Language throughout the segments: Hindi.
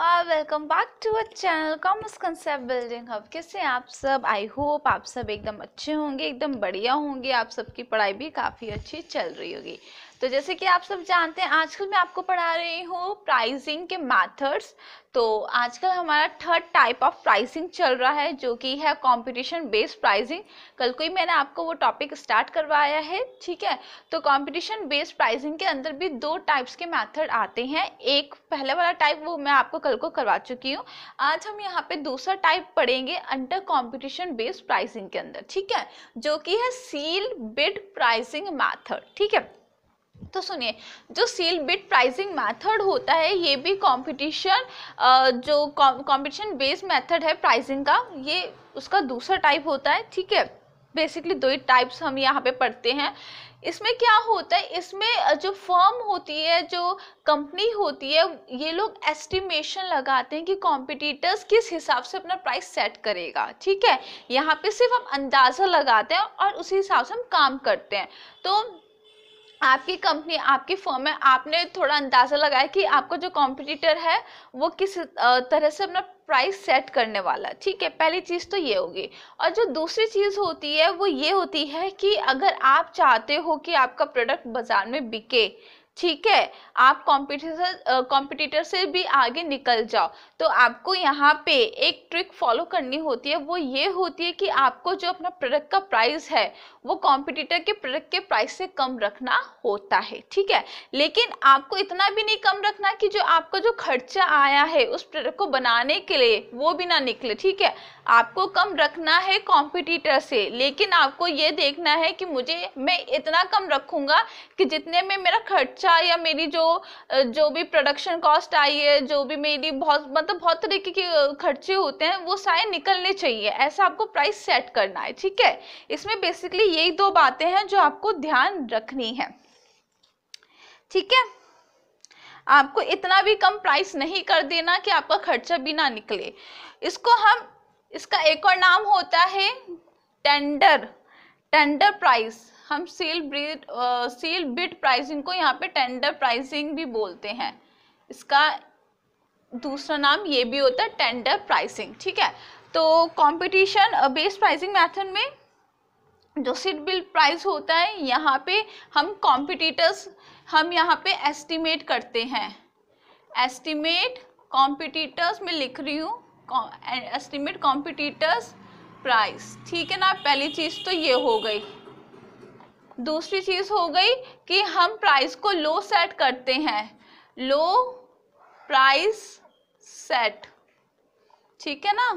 और welcome back to our channel commerce concept building hub कैसे आप सब आई होप आप सब एकदम अच्छे होंगे एकदम बढ़िया होंगे आप सबकी पढ़ाई भी काफ़ी अच्छी चल रही होगी तो जैसे कि आप सब जानते हैं आजकल मैं आपको पढ़ा रही हूँ प्राइसिंग के मेथड्स तो आजकल हमारा थर्ड टाइप ऑफ प्राइसिंग चल रहा है जो कि है कंपटीशन बेस्ड प्राइसिंग कल को ही मैंने आपको वो टॉपिक स्टार्ट करवाया है ठीक है तो कंपटीशन बेस्ड प्राइसिंग के अंदर भी दो टाइप्स के मेथड आते हैं एक पहले वाला टाइप वो मैं आपको कल को करवा चुकी हूँ आज हम यहाँ पे दूसरा टाइप पढ़ेंगे अंडर कॉम्पिटिशन बेस्ड प्राइसिंग के अंदर ठीक है जो कि है सील बिड प्राइसिंग मैथड ठीक है तो सुनिए जो सील बिट प्राइसिंग मेथड होता है ये भी कंपटीशन जो कंपटीशन बेस्ड मेथड है प्राइसिंग का ये उसका दूसरा टाइप होता है ठीक है बेसिकली दो ही टाइप्स हम यहाँ पे पढ़ते हैं इसमें क्या होता है इसमें जो फर्म होती है जो कंपनी होती है ये लोग एस्टिमेशन लगाते हैं कि कॉम्पिटिटर्स किस हिसाब से अपना प्राइस सेट करेगा ठीक है यहाँ पे सिर्फ हम अंदाज़ा लगाते हैं और उसी हिसाब से हम काम करते हैं तो आपकी कंपनी आपकी फर्म में आपने थोड़ा अंदाज़ा लगाया कि आपका जो कॉम्पिटिटर है वो किस तरह से अपना प्राइस सेट करने वाला ठीक है पहली चीज़ तो ये होगी और जो दूसरी चीज़ होती है वो ये होती है कि अगर आप चाहते हो कि आपका प्रोडक्ट बाज़ार में बिके ठीक है आप कॉम्पिटिटर कॉम्पिटिटर से भी आगे निकल जाओ तो आपको यहाँ पे एक ट्रिक फॉलो करनी होती है वो ये होती है कि आपको जो अपना प्रोडक्ट का प्राइस है वो कॉम्पिटिटर के प्रोडक्ट के प्राइस से कम रखना होता है ठीक है लेकिन आपको इतना भी नहीं कम रखना कि जो आपका जो खर्चा आया है उस प्रोडक्ट को बनाने के लिए वो भी ना निकले ठीक है आपको कम रखना है कॉम्पिटिटर से लेकिन आपको ये देखना है कि मुझे मैं इतना कम रखूँगा कि जितने में मेरा खर्चा या मेरी जो जो भी प्रोडक्शन कॉस्ट आई है जो भी मेरी बहुत मतलब बहुत तरीके के खर्चे होते हैं वो सारे निकलने चाहिए ऐसा आपको प्राइस सेट करना है ठीक है इसमें बेसिकली यही दो बातें हैं जो आपको ध्यान रखनी है ठीक है आपको इतना भी कम प्राइस नहीं कर देना कि आपका खर्चा भी ना निकले इसको हम इसका एक और नाम होता है टेंडर टेंडर प्राइस हम seal bid seal bid pricing को यहाँ पे टेंडर प्राइसिंग भी बोलते हैं इसका दूसरा नाम ये भी होता है टेंडर प्राइसिंग ठीक है तो कंपटीशन बेस्ड प्राइसिंग मेथड में जो सीट बिल प्राइस होता है यहाँ पे हम कॉम्पिटिटर्स हम यहाँ पे एस्टिमेट करते हैं एस्टिमेट कॉम्पिटिटर्स में लिख रही हूँ एस्टिमेट कॉम्पिटिटर्स प्राइस ठीक है ना पहली चीज़ तो ये हो गई दूसरी चीज़ हो गई कि हम प्राइस को लो सेट करते हैं लो प्राइस सेट ठीक है ना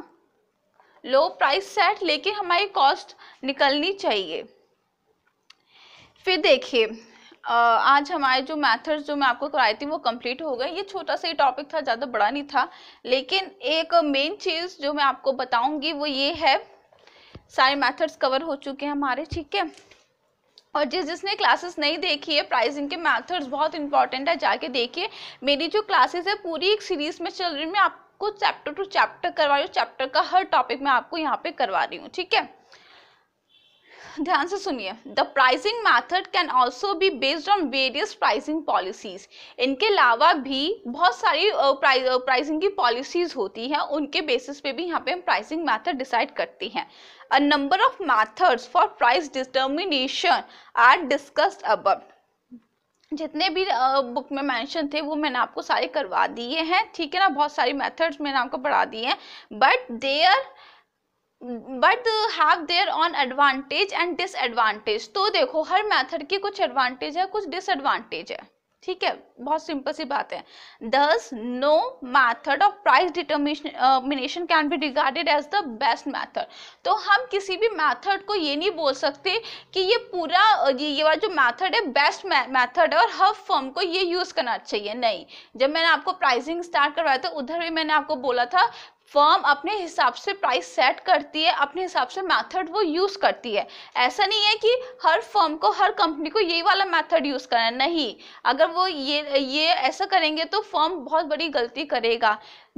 लो प्राइस सेट लेके हमारी कॉस्ट निकलनी चाहिए फिर देखिए आज हमारे जो मैथड्स जो मैं आपको कराई थी वो कंप्लीट हो गए ये छोटा सा ही टॉपिक था ज़्यादा बड़ा नहीं था लेकिन एक मेन चीज़ जो मैं आपको बताऊंगी वो ये है सारे मैथड्स कवर हो चुके हैं हमारे ठीक है और जिस जिसने क्लासेस नहीं देखी है प्राइसिंग के मैथड्स बहुत इंपॉर्टेंट है जाके देखिए मेरी जो क्लासेस है पूरी एक सीरीज में चल रही मैं आपको चैप्टर टू चैप्टर करवा रही हूँ चैप्टर का हर टॉपिक मैं आपको यहाँ पे करवा रही हूँ ठीक है ध्यान से सुनिए the pricing method can also be based on various pricing policies इनके अलावा भी बहुत सारी प्राइस प्राइसिंग की पॉलिसीज होती हैं उनके बेसिस पे भी यहाँ पे हम प्राइसिंग मैथड डिसाइड करते हैं a number of methods for price determination are discussed अब जितने भी बुक में मेंशन थे वो मैंने आपको सारे करवा दिए हैं ठीक है ना बहुत सारी मेथड्स मैंने आपको पढ़ा दिए हैं but there but have their own advantage and disadvantage तो देखो हर मेथड की कुछ एडवांटेज है कुछ डिसएडवांटेज है ठीक है बहुत सिंपल सी बात है thus no method of price determination can be regarded as the best method तो हम किसी भी मैथड को ये नहीं बोल सकते कि ये पूरा ये ये वाला जो मैथड है बेस्ट मैथड है और हर फर्म को ये यूज़ करना चाहिए नहीं जब मैंने आपको प्राइसिंग स्टार्ट करवाया था उधर भी मैंने आपको बोला था फर्म अपने हिसाब से प्राइस सेट करती है अपने हिसाब से मेथड वो यूज़ करती है ऐसा नहीं है कि हर फर्म को हर कंपनी को यही वाला मेथड यूज़ करना नहीं अगर वो ये ये ऐसा करेंगे तो फर्म बहुत बड़ी गलती करेगा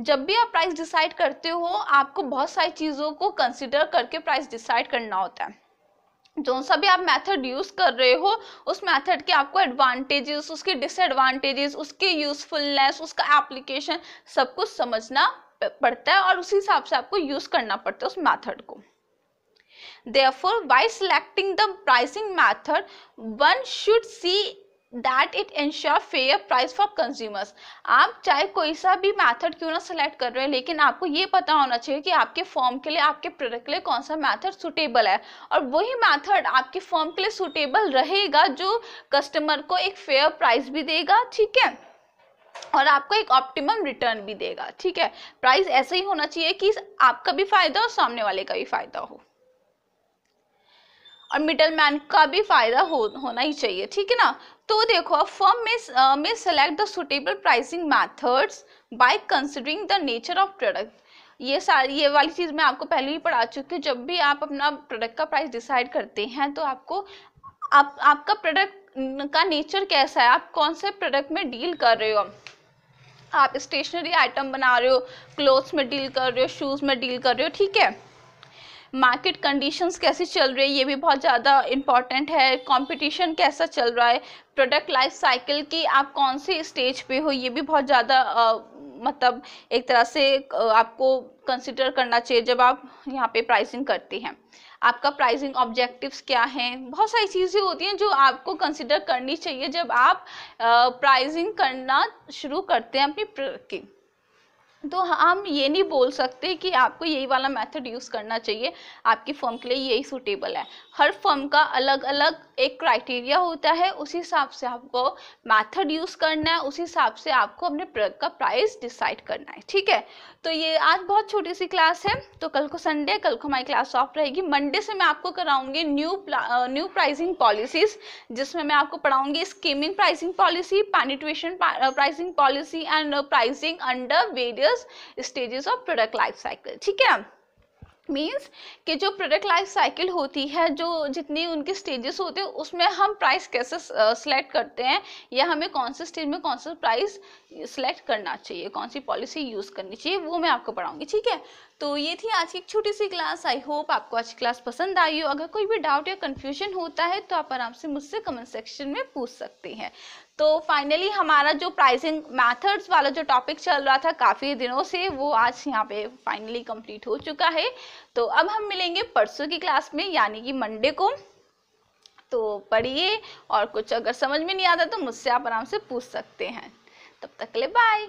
जब भी आप प्राइस डिसाइड करते हो आपको बहुत सारी चीज़ों को कंसिडर करके प्राइस डिसाइड करना होता है जो सा भी आप मेथड यूज़ कर रहे हो उस मेथड के आपको एडवांटेजेस उसके डिसएडवांटेजेस उसके यूज़फुलनेस उसका एप्लीकेशन सब कुछ समझना पड़ता है और उसी हिसाब से आपको यूज करना पड़ता है उस मैथड को therefore while selecting the pricing method one should see that it ensure fair price for consumers आप चाहे कोई सा भी मैथड क्यों ना सिलेक्ट कर रहे हैं लेकिन आपको ये पता होना चाहिए कि आपके फॉर्म के लिए आपके प्रोडक्ट के लिए कौन सा मैथड सुटेबल है और वही मैथड आपके फॉर्म के लिए सुटेबल रहेगा जो कस्टमर को एक फेयर प्राइस भी देगा ठीक है और आपको एक ऑप्टिमम रिटर्न भी देगा ठीक है प्राइस ऐसे ही होना चाहिए कि आपका भी फायदा और सामने वाले का भी फायदा हो और मिडल मैन का भी फायदा हो होना ही चाहिए ठीक है ना तो देखो फर्म में में select the suitable pricing methods by considering the nature of product ये सारी ये वाली चीज़ मैं आपको पहले ही पढ़ा चुकी हूँ जब भी आप अपना प्रोडक्ट का प्राइस डिसाइड करते हैं तो आपको आप आपका प्रोडक्ट का नेचर कैसा है आप कौन से प्रोडक्ट में डील कर रहे हो आप स्टेशनरी आइटम बना रहे हो क्लोथ्स में डील कर रहे हो शूज़ में डील कर रहे हो ठीक है मार्केट कंडीशंस कैसी चल रही है ये भी बहुत ज़्यादा इंपॉर्टेंट है कंपटीशन कैसा चल रहा है प्रोडक्ट लाइफ साइकिल की आप कौन से स्टेज पे हो ये भी बहुत ज़्यादा मतलब एक तरह से आपको कंसिडर करना चाहिए जब आप यहाँ पे प्राइसिंग करती हैं आपका प्राइसिंग ऑब्जेक्टिव्स क्या हैं बहुत सारी चीज़ें होती हैं जो आपको कंसिडर करनी चाहिए जब आप प्राइसिंग करना शुरू करते हैं अपनी प्रोडक्ट की तो हम ये नहीं बोल सकते कि आपको यही वाला मेथड यूज़ करना चाहिए आपकी फर्म के लिए यही सूटेबल है हर फर्म का अलग अलग एक क्राइटेरिया होता है उसी हिसाब से आपको मेथड यूज़ करना है उसी हिसाब से आपको अपने प्रोडक्ट का प्राइस डिसाइड करना है ठीक है तो ये आज बहुत छोटी सी क्लास है तो कल को संडे कल को हमारी क्लास ऑफ रहेगी मंडे से मैं आपको कराऊंगी न्यू न्यू प्राइसिंग पॉलिसीज जिसमें मैं आपको पढ़ाऊंगी skimming pricing policy penetration pricing policy and pricing under various stages of product life cycle ठीक है मीन्स कि जो प्रोडक्ट लाइफ साइकिल होती है जो जितनी उनके स्टेजेस होते हैं उसमें हम प्राइस कैसे सिलेक्ट करते हैं या हमें कौन से स्टेज में कौन सा प्राइस सिलेक्ट करना चाहिए कौन सी पॉलिसी यूज़ करनी चाहिए वो मैं आपको पढ़ाऊंगी ठीक है तो ये थी आज की एक छोटी सी क्लास आई होप आपको आज की क्लास पसंद आई हो अगर कोई भी डाउट या कन्फ्यूजन होता है तो आप आराम से मुझसे कमेंट सेक्शन में पूछ सकते हैं तो फाइनली हमारा जो प्राइसिंग मैथड्स वाला जो टॉपिक चल रहा था काफ़ी दिनों से वो आज यहाँ पे फाइनली कंप्लीट हो चुका है तो अब हम मिलेंगे परसों की क्लास में यानी कि मंडे को तो पढ़िए और कुछ अगर समझ में नहीं आता तो मुझसे आप आराम से पूछ सकते हैं तब तक ले बाय